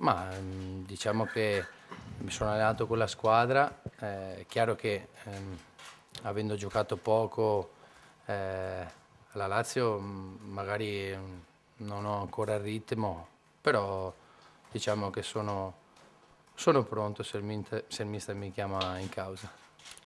Ma mm, diciamo che mi sono allenato con la squadra, eh, è chiaro che ehm, avendo giocato poco eh, alla Lazio mm, magari mm, non ho ancora il ritmo, però diciamo che sono, sono pronto se il, mister, se il mister mi chiama in causa.